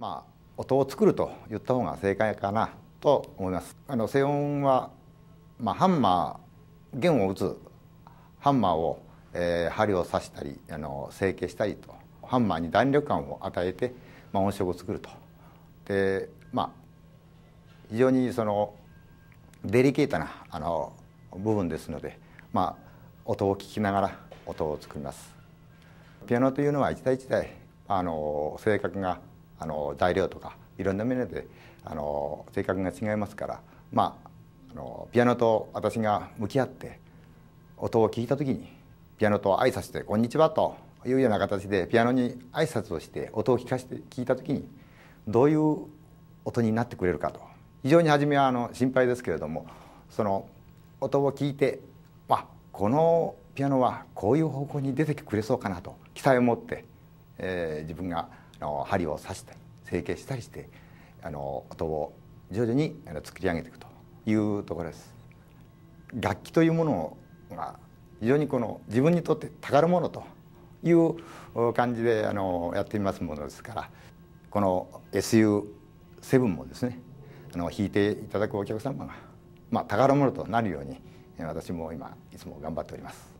まあ、音を作ると言った方が正解かなと思います。あの静音は、まあ、ハンマー弦を打つハンマーを、えー、針を刺したりあの成形したりとハンマーに弾力感を与えて、まあ、音色を作ると。でまあ非常にそのデリケートなあの部分ですので、まあ、音を聞きながら音を作ります。ピアノというのは一台一台あの性格があの材料とかいろんな面であの性格が違いますからまああのピアノと私が向き合って音を聞いた時にピアノと挨拶で「こんにちは」というような形でピアノに挨拶をして音を聞かして聞いた時にどういう音になってくれるかと非常に初めはあの心配ですけれどもその音を聞いて、まあ、このピアノはこういう方向に出てくれそうかなと期待を持って、えー、自分がの針を刺したり整形したりしてあの音を徐々にあの作り上げていくというところです。楽器というものが非常にこの自分にとって宝物という感じであのやってみますものですからこの SU7 もですねあの弾いていただくお客様が、まあ、宝物となるように私も今いつも頑張っております。